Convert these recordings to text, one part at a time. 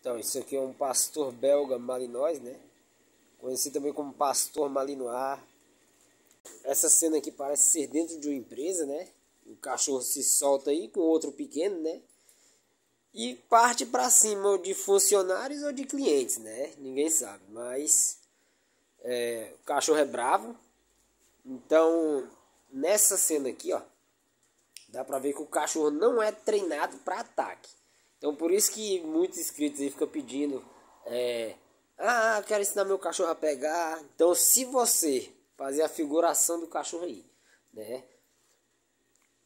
Então, isso aqui é um pastor belga malinois, né? Conhecido também como pastor malinois. Essa cena aqui parece ser dentro de uma empresa, né? O cachorro se solta aí com outro pequeno, né? E parte para cima de funcionários ou de clientes, né? Ninguém sabe, mas é, o cachorro é bravo. Então, nessa cena aqui, ó, dá para ver que o cachorro não é treinado para ataque. Então por isso que muitos inscritos aí ficam pedindo. É, ah, quero ensinar meu cachorro a pegar. Então se você fazer a figuração do cachorro aí, né?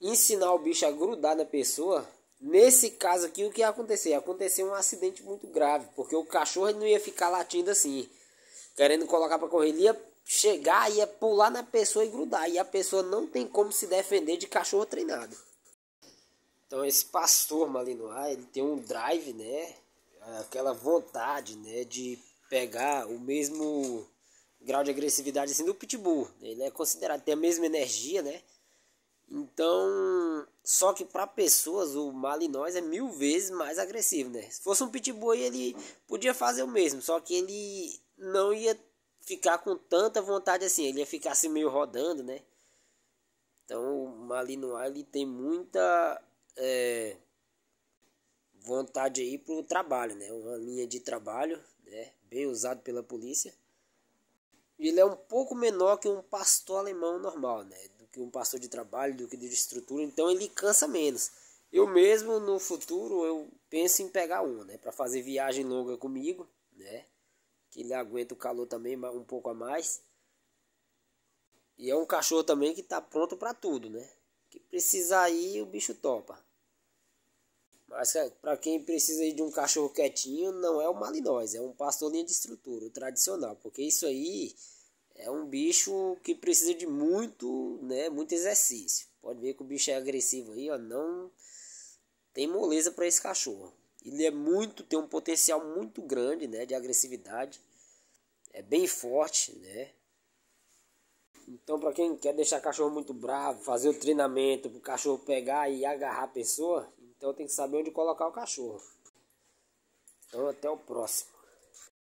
Ensinar o bicho a grudar na pessoa. Nesse caso aqui, o que ia acontecer? Ia acontecer um acidente muito grave, porque o cachorro não ia ficar latindo assim, querendo colocar para correr. Ele ia chegar, ia pular na pessoa e grudar. E a pessoa não tem como se defender de cachorro treinado. Então esse pastor Malinois, ele tem um drive, né? Aquela vontade, né, de pegar o mesmo grau de agressividade assim do pitbull. Né? Ele é considerado ter a mesma energia, né? Então, só que para pessoas o Malinois é mil vezes mais agressivo, né? Se fosse um pitbull ele podia fazer o mesmo, só que ele não ia ficar com tanta vontade assim, ele ia ficar assim meio rodando, né? Então o Malinois ele tem muita é, vontade aí para o trabalho, né? Uma linha de trabalho, né? Bem usado pela polícia. Ele é um pouco menor que um pastor alemão normal, né? Do que um pastor de trabalho, do que de estrutura. Então ele cansa menos. Eu mesmo no futuro eu penso em pegar um, né? Para fazer viagem longa comigo, né? Que ele aguenta o calor também um pouco a mais. E é um cachorro também que está pronto para tudo, né? precisar ir, o bicho topa. Mas para quem precisa de um cachorro quietinho, não é o Malinois, é um pastolinho de estrutura, tradicional, porque isso aí é um bicho que precisa de muito, né, muito exercício. Pode ver que o bicho é agressivo aí, ó, não tem moleza para esse cachorro. Ele é muito, tem um potencial muito grande, né, de agressividade. É bem forte, né? Então, para quem quer deixar cachorro muito bravo, fazer o treinamento para o cachorro pegar e agarrar a pessoa, então tem que saber onde colocar o cachorro. Então, até o próximo.